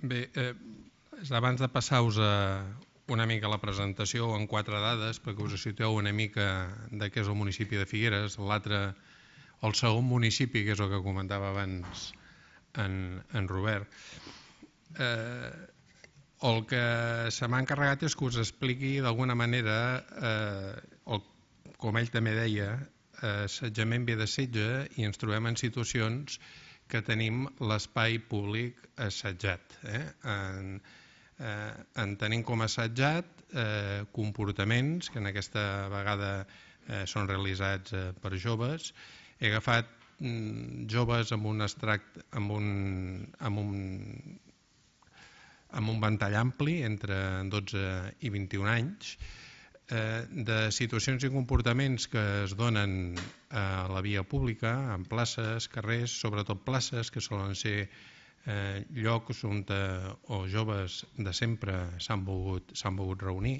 Bé, eh, abans de passar-vos eh, una mica la presentació en quatre dades perquè us situeu una mica de què és el municipi de Figueres, l'altre, el segon municipi, que és el que comentava abans en, en Robert. Eh, el que se m'ha encarregat és que us expliqui d'alguna manera, eh, el, com ell també deia, eh, assetjament ve de setge i ens trobem en situacions que que tenim l'espai públic assetjat. Eh? En, eh, en tenim com assetjat eh, comportaments que en aquesta vegada eh, són realitzats eh, per joves. He agafat mm, joves amb un extract, amb un, amb un, amb un ventall ampli entre 12 i 21 anys, Eh, de situacions i comportaments que es donen a la via pública, en places, carrers, sobretot places que solen ser eh, llocs on te, eh, o joves de sempre s'han volgut, volgut reunir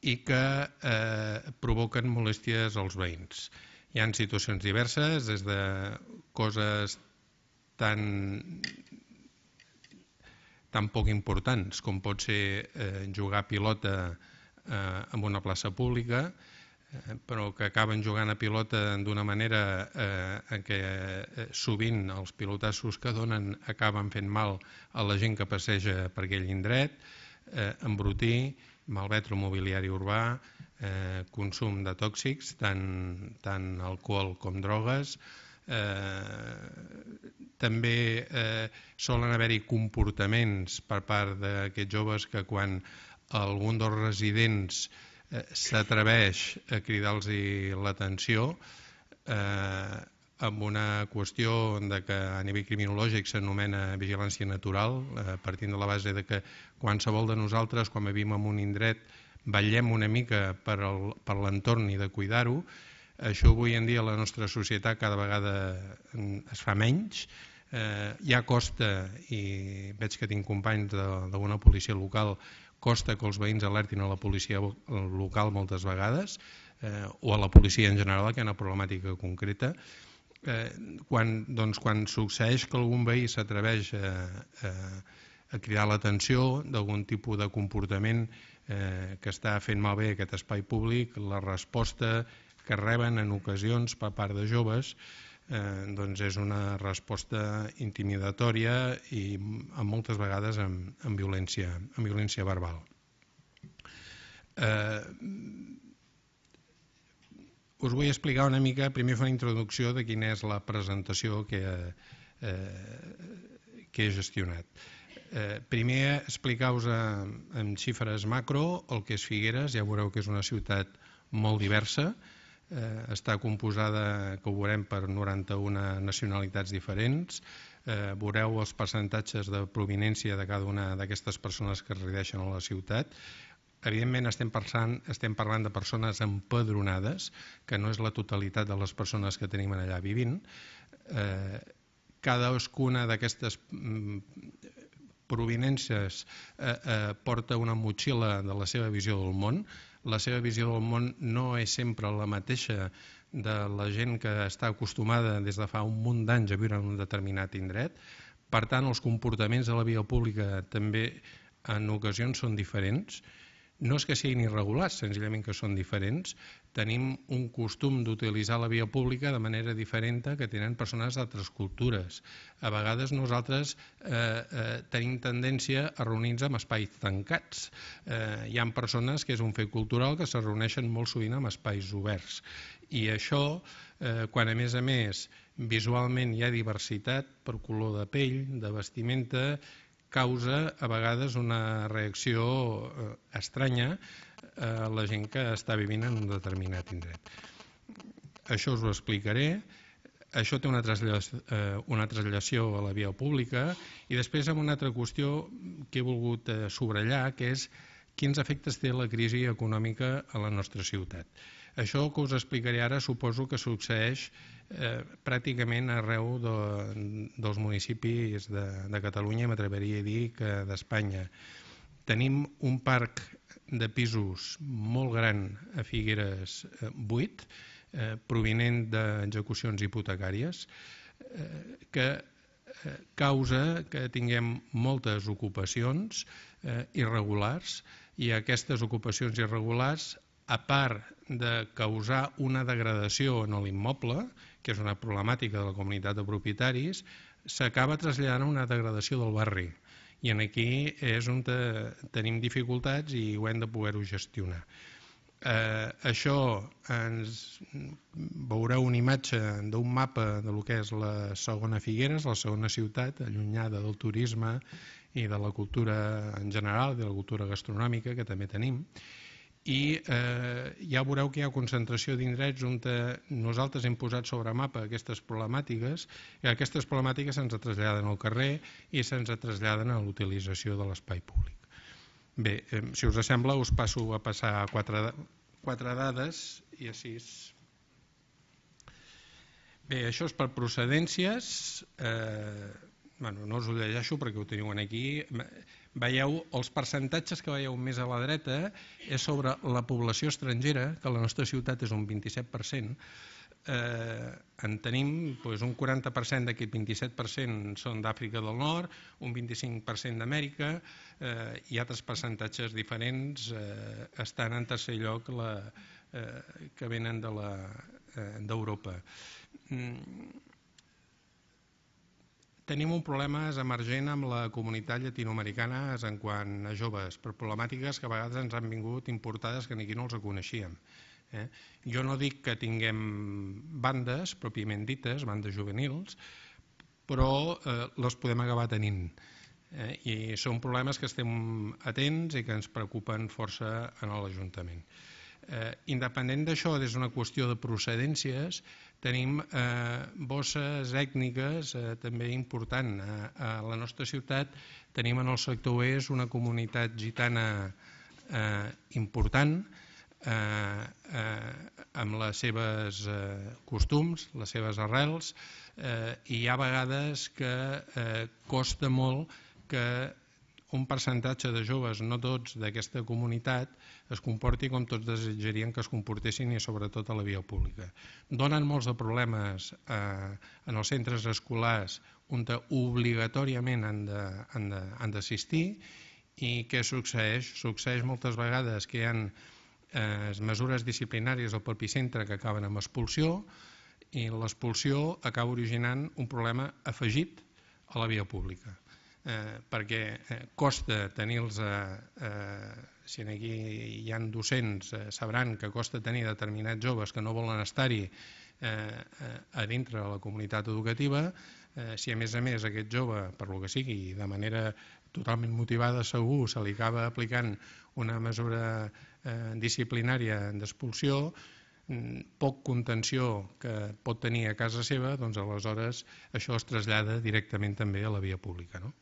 i que eh, provoquen molèsties als veïns. Hi han situacions diverses, des de coses tan tan poc importants com pot ser eh, jugar a pilota eh, en una plaça pública, eh, però que acaben jugant a pilota d'una manera eh, en què eh, sovint els pilotassos que donen acaben fent mal a la gent que passeja per aquell indret, eh, embrutir, malvetre mobiliari urbà, eh, consum de tòxics, tant, tant alcohol com drogues, Eh, també eh, solen haver-hi comportaments per part d'aquests joves que quan algun dels residents eh, s'atreveix a cridar-los l'atenció eh, amb una qüestió de que a nivell criminològic s'anomena vigilància natural, eh, partint de la base de que qualsevol de nosaltres, quan vivim en un indret, ballem una mica per l'entorn i de cuidar-ho, això avui en dia a la nostra societat cada vegada mm, es fa menys, eh, ja costa, i veig que tinc companys d'alguna policia local costa que els veïns alertin a la policia local moltes vegades eh, o a la policia en general que hi ha una problemàtica concreta eh, quan, doncs, quan succeeix que algun veí s'atreveix a, a, a cridar l'atenció d'algun tipus de comportament eh, que està fent malbé aquest espai públic, la resposta que reben en ocasions per part de joves, eh, doncs és una resposta intimidatòria i amb moltes vegades amb, amb, violència, amb violència verbal. Eh, us vull explicar una mica, primer fer una introducció de quina és la presentació que, eh, que he gestionat. Eh, primer, explicar-vos en xifres macro el que és Figueres, ja veureu que és una ciutat molt diversa, eh, eh, està composada, que ho veurem, per 91 nacionalitats diferents. Eh, veureu els percentatges de provinència de cada una d'aquestes persones que resideixen a la ciutat. Evidentment estem parlant, estem parlant de persones empadronades, que no és la totalitat de les persones que tenim allà vivint. Eh, cadascuna d'aquestes mm, provinències eh, eh, porta una motxilla de la seva visió del món, la seva visió del món no és sempre la mateixa de la gent que està acostumada des de fa un munt d'anys a viure en un determinat indret. Per tant, els comportaments de la via pública també en ocasions són diferents. No és que siguin irregulars, senzillament que són diferents, tenim un costum d'utilitzar la via pública de manera diferent que tenen persones d'altres cultures. A vegades nosaltres eh, eh, tenim tendència a reunir-nos en espais tancats. Eh, hi ha persones que és un fet cultural que se reuneixen molt sovint en espais oberts. I això, eh, quan a més a més visualment hi ha diversitat per color de pell, de vestimenta, causa a vegades una reacció eh, estranya a la gent que està vivint en un determinat indret. Això us ho explicaré. Això té una traslació, eh, una traslació a la via pública i després amb una altra qüestió que he volgut eh, sobrellar, que és quins efectes té la crisi econòmica a la nostra ciutat. Això que us explicaré ara suposo que succeeix eh, pràcticament arreu de, dels municipis de, de Catalunya, m'atreveria a dir que d'Espanya. Tenim un parc de pisos molt gran a Figueres 8, eh, eh, provinent d'execucions hipotecàries, eh, que eh, causa que tinguem moltes ocupacions eh, irregulars i aquestes ocupacions irregulars, a part de causar una degradació en l'immoble, que és una problemàtica de la comunitat de propietaris, s'acaba traslladant a una degradació del barri i en aquí és on te, eh, tenim dificultats i ho hem de poder-ho gestionar. Eh, això ens veureu una imatge d'un mapa de lo que és la segona Figueres, la segona ciutat allunyada del turisme i de la cultura en general, de la cultura gastronòmica que també tenim, i eh, ja veureu que hi ha concentració d'indrets on eh, nosaltres hem posat sobre mapa aquestes problemàtiques i aquestes problemàtiques se'ns traslladen al carrer i se'ns traslladen a l'utilització de l'espai públic. Bé, eh, si us sembla us passo a passar quatre, quatre dades i així... Bé, això és per procedències, eh, bueno, no us ho llegeixo perquè ho teniu aquí, veieu els percentatges que veieu més a la dreta és sobre la població estrangera, que a la nostra ciutat és un 27%, eh, en tenim doncs, un 40% d'aquest 27% són d'Àfrica del Nord, un 25% d'Amèrica eh, i altres percentatges diferents eh, estan en tercer lloc la, eh, que venen d'Europa. De la, eh, Tenim un problema emergent amb la comunitat llatinoamericana en quant a joves, per problemàtiques que a vegades ens han vingut importades que ningú no els coneixíem. Eh? Jo no dic que tinguem bandes pròpiament dites, bandes juvenils, però eh, les podem acabar tenint. Eh? I són problemes que estem atents i que ens preocupen força en l'Ajuntament. Eh, independent d'això, des d'una qüestió de procedències, Tenim eh, bosses ètniques eh, també important. A, eh, a la nostra ciutat tenim en el sector oest una comunitat gitana eh, important eh, eh, amb les seves eh, costums, les seves arrels, eh, i hi ha vegades que eh, costa molt que un percentatge de joves, no tots, d'aquesta comunitat es comporti com tots desitjarien que es comportessin i sobretot a la via pública. Donen molts de problemes eh, en els centres escolars on obligatòriament han d'assistir i què succeeix? Succeeix moltes vegades que hi ha eh, mesures disciplinàries al propi centre que acaben amb expulsió i l'expulsió acaba originant un problema afegit a la via pública eh, perquè eh, costa tenir-los, eh, eh si aquí hi han docents, eh, sabran que costa tenir determinats joves que no volen estar-hi eh, eh, a dintre de la comunitat educativa, eh, si a més a més aquest jove, per el que sigui, de manera totalment motivada segur, se li acaba aplicant una mesura eh, disciplinària d'expulsió, mm, poc contenció que pot tenir a casa seva, doncs aleshores això es trasllada directament també a la via pública. No?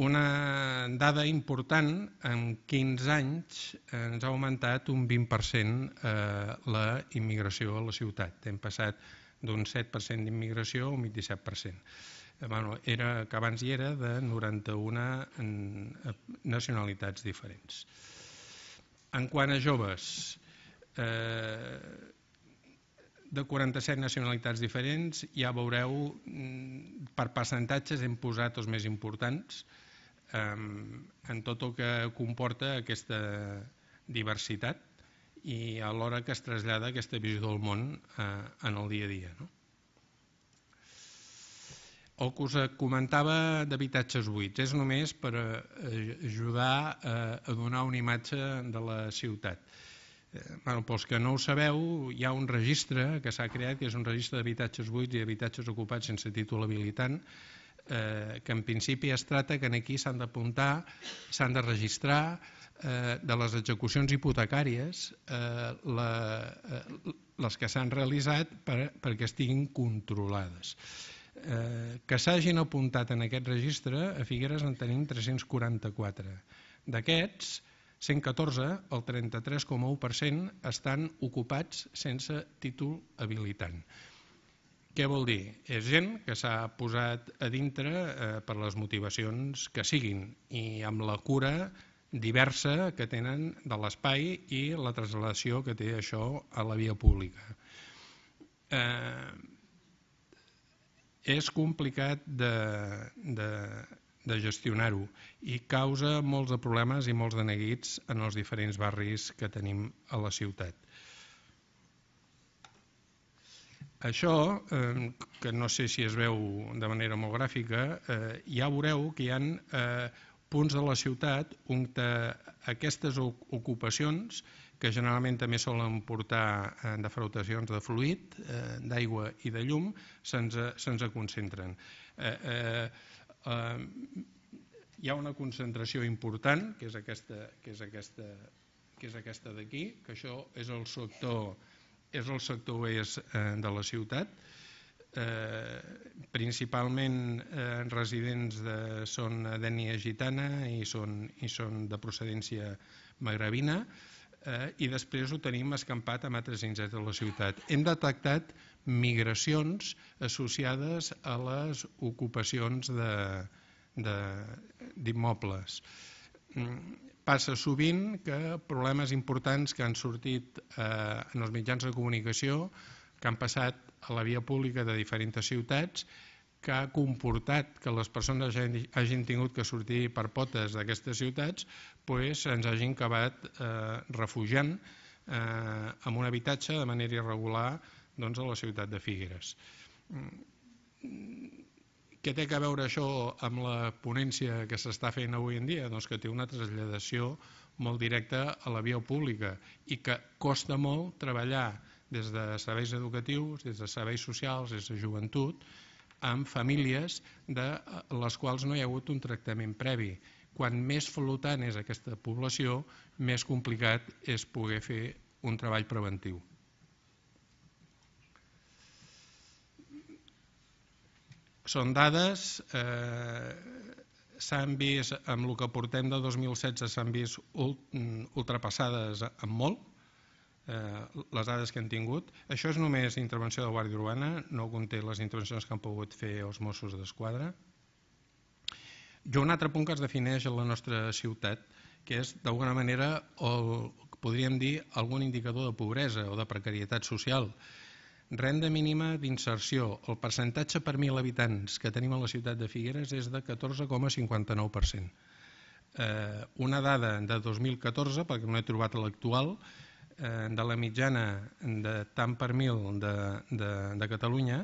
una dada important, en 15 anys eh, ens ha augmentat un 20% eh, la immigració a la ciutat. Hem passat d'un 7% d'immigració a un 27%. Eh, bueno, era, que abans hi era de 91 eh, nacionalitats diferents. En quant a joves, eh, de 47 nacionalitats diferents, ja veureu, mm, per percentatges hem posat els més importants, en tot el que comporta aquesta diversitat i alhora que es trasllada aquesta visió del món eh, en el dia a dia. No? El que us comentava d'habitatges buits és només per eh, ajudar eh, a donar una imatge de la ciutat. Eh, bueno, pels que no ho sabeu, hi ha un registre que s'ha creat, que és un registre d'habitatges buits i habitatges ocupats sense títol habilitant, eh, que en principi es trata que aquí s'han d'apuntar, s'han de registrar eh, de les execucions hipotecàries eh, la, eh, les que s'han realitzat per, perquè estiguin controlades. Eh, que s'hagin apuntat en aquest registre, a Figueres en tenim 344. D'aquests, 114, el 33,1%, estan ocupats sense títol habilitant. Què vol dir? És gent que s'ha posat a dintre eh, per les motivacions que siguin i amb la cura diversa que tenen de l'espai i la traslació que té això a la via pública. Eh, és complicat de, de, de gestionar-ho i causa molts de problemes i molts de neguits en els diferents barris que tenim a la ciutat. Això, eh, que no sé si es veu de manera molt gràfica, eh, ja veureu que hi ha eh, punts de la ciutat on aquestes ocupacions, que generalment també solen portar eh, defrautacions de fluid, eh, d'aigua i de llum, se'ns se concentren. Eh, eh, eh, hi ha una concentració important, que és aquesta, que és aquesta, que és aquesta d'aquí, que això és el sector és el sector oest eh, de la ciutat, eh, principalment eh, residents de, són d'ètnia gitana i són, i són de procedència magravina, eh, i després ho tenim escampat a altres indrets de la ciutat. Hem detectat migracions associades a les ocupacions d'immobles. Mm, Passa sovint que problemes importants que han sortit eh, en els mitjans de comunicació, que han passat a la via pública de diferents ciutats, que ha comportat que les persones hagin, hagin tingut que sortir per potes d'aquestes ciutats, doncs ens hagin acabat eh, refugiant eh, amb un habitatge de manera irregular doncs, a la ciutat de Figueres. Mm. Què té que veure això amb la ponència que s'està fent avui en dia? Doncs que té una traslladació molt directa a la via pública i que costa molt treballar des de serveis educatius, des de serveis socials, des de joventut, amb famílies de eh, les quals no hi ha hagut un tractament previ. Quan més flotant és aquesta població, més complicat és poder fer un treball preventiu. Són dades, eh, s'han vist, amb el que portem de 2016, s'han vist mm, ultrapassades en molt, eh, les dades que han tingut. Això és només intervenció de Guàrdia Urbana, no conté les intervencions que han pogut fer els Mossos d'Esquadra. Hi ha un altre punt que es defineix a la nostra ciutat, que és d'alguna manera el, podríem dir algun indicador de pobresa o de precarietat social Renda mínima d'inserció. El percentatge per mil habitants que tenim a la ciutat de Figueres és de 14,59%. Eh, una dada de 2014, perquè no he trobat l'actual, eh, de la mitjana de tant per mil de, de, de Catalunya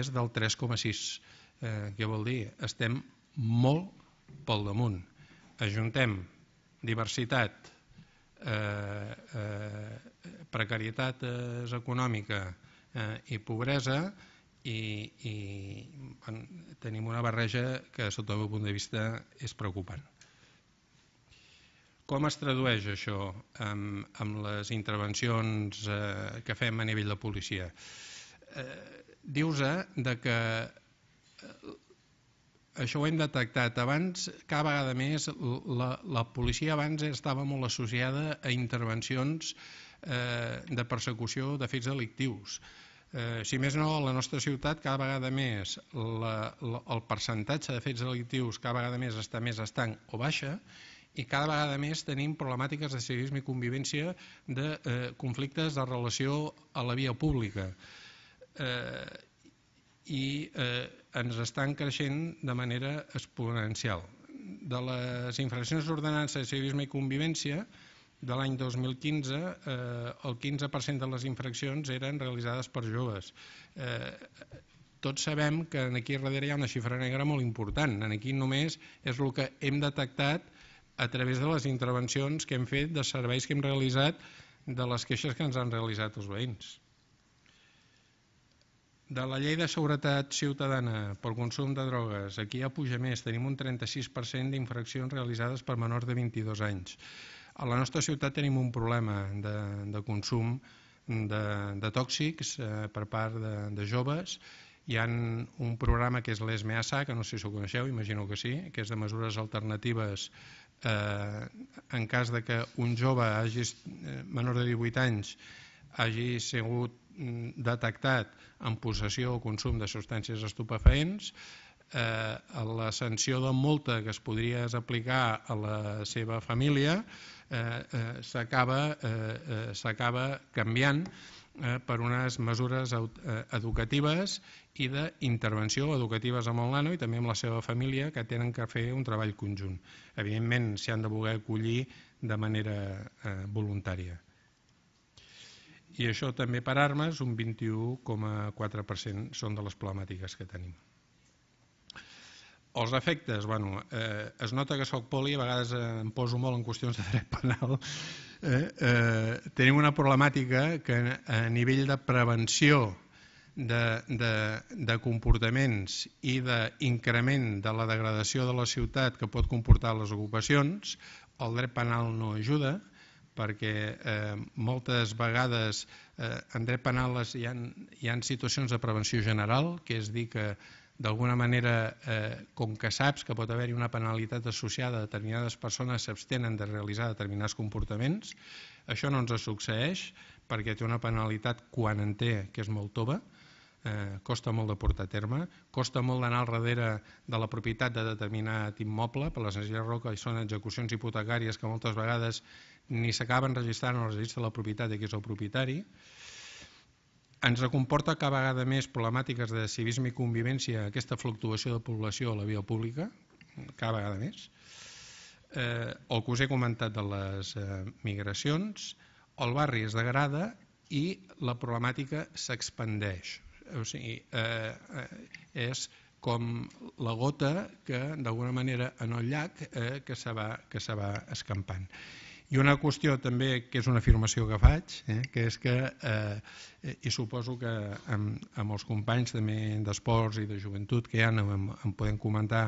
és del 3,6%. Eh, què vol dir? Estem molt pel damunt. Ajuntem diversitat, eh, eh, precarietat eh, econòmica, eh, i pobresa i, i bueno, tenim una barreja que sota el meu punt de vista és preocupant. Com es tradueix això amb, amb les intervencions eh, que fem a nivell de policia? Eh, dius de que eh, això ho hem detectat abans, cada vegada més la, la policia abans estava molt associada a intervencions eh, eh, de persecució de fets delictius. Eh, si més no, a la nostra ciutat cada vegada més la, el percentatge de fets delictius cada vegada més està més estanc o baixa i cada vegada més tenim problemàtiques de civisme i convivència de eh, conflictes de relació a la via pública. Eh, I eh, ens estan creixent de manera exponencial. De les infraccions d'ordenança de civisme i convivència, de l'any 2015, eh, el 15% de les infraccions eren realitzades per joves. Eh, tots sabem que aquí darrere hi ha una xifra negra molt important. Aquí només és el que hem detectat a través de les intervencions que hem fet, de serveis que hem realitzat, de les queixes que ens han realitzat els veïns. De la llei de seguretat ciutadana pel consum de drogues, aquí ja puja més, tenim un 36% d'infraccions realitzades per menors de 22 anys. A la nostra ciutat tenim un problema de, de consum de, de tòxics eh, per part de, de joves. Hi ha un programa que és l'ESMEASA, que no sé si ho coneixeu, imagino que sí, que és de mesures alternatives eh, en cas de que un jove hagi, eh, menor de 18 anys hagi sigut mm, detectat en possessió o consum de substàncies estupefaents, eh, la sanció de multa que es podria aplicar a la seva família Eh, eh, eh, s'acaba canviant per unes mesures educatives i d'intervenció educatives amb el nano i també amb la seva família que tenen que fer un treball conjunt. Evidentment, s'hi han de voler acollir de manera voluntària. I això també per armes, un 21,4% són de les problemàtiques que tenim. Els efectes, bueno, eh, es nota que sóc poli, a vegades em poso molt en qüestions de dret penal. Eh, eh, tenim una problemàtica que a nivell de prevenció de, de, de comportaments i d'increment de la degradació de la ciutat que pot comportar les ocupacions, el dret penal no ajuda, perquè eh, moltes vegades eh, en dret penal hi ha, hi ha situacions de prevenció general, que és dir que d'alguna manera, eh, com que saps que pot haver-hi una penalitat associada a determinades persones s'abstenen de realitzar determinats comportaments, això no ens succeeix perquè té una penalitat quan en té, que és molt tova, eh, costa molt de portar a terme, costa molt d'anar al darrere de la propietat de determinat immoble, per les energies roca i són execucions hipotecàries que moltes vegades ni s'acaben registrant o registre de la propietat de qui és el propietari, ens comporta cada vegada més problemàtiques de civisme i convivència aquesta fluctuació de població a la via pública, cada vegada més, eh, el que us he comentat de les eh, migracions, el barri es degrada i la problemàtica s'expandeix. O sigui, eh, eh, és com la gota que d'alguna manera en el llac eh, que se va, que se va escampant. I una qüestió també, que és una afirmació que faig, eh, que és que, eh, i suposo que amb, amb els companys també d'esports i de joventut que hi ha, em, podem comentar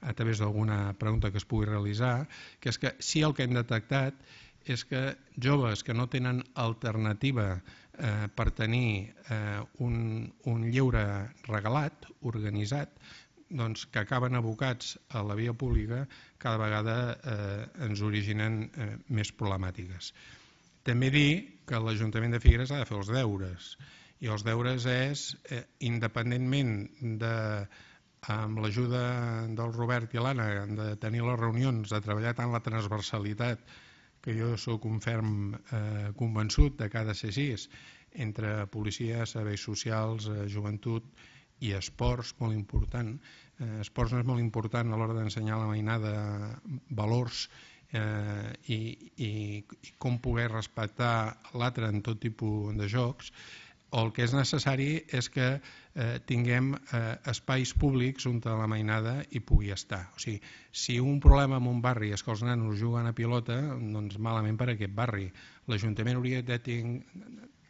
a través d'alguna pregunta que es pugui realitzar, que és que sí el que hem detectat és que joves que no tenen alternativa eh, per tenir eh, un, un lleure regalat, organitzat, doncs, que acaben abocats a la via pública cada vegada eh, ens originen eh, més problemàtiques. També dir que l'Ajuntament de Figueres ha de fer els deures i els deures és, eh, independentment de amb l'ajuda del Robert i l'Anna de tenir les reunions, de treballar tant la transversalitat, que jo sóc un ferm eh, convençut de cada ha de ser així, entre policia, serveis socials, eh, joventut, i esports molt important. Eh, esports no és molt important a l'hora d'ensenyar a la mainada valors eh, i, i, i com poder respectar l'altre en tot tipus de jocs, o el que és necessari és que eh, tinguem eh, espais públics on la mainada hi pugui estar. O sigui, si un problema en un barri és que els nanos juguen a pilota, doncs malament per aquest barri. L'Ajuntament hauria de ting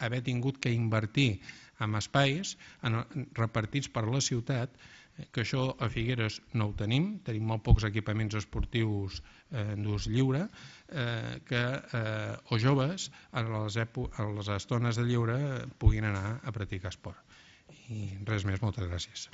haver tingut que invertir amb espais en, repartits per la ciutat, eh, que això a Figueres no ho tenim, tenim molt pocs equipaments esportius eh, d'ús lliure, eh, que eh, o joves a les, a les estones de lliure eh, puguin anar a practicar esport. I res més, moltes gràcies.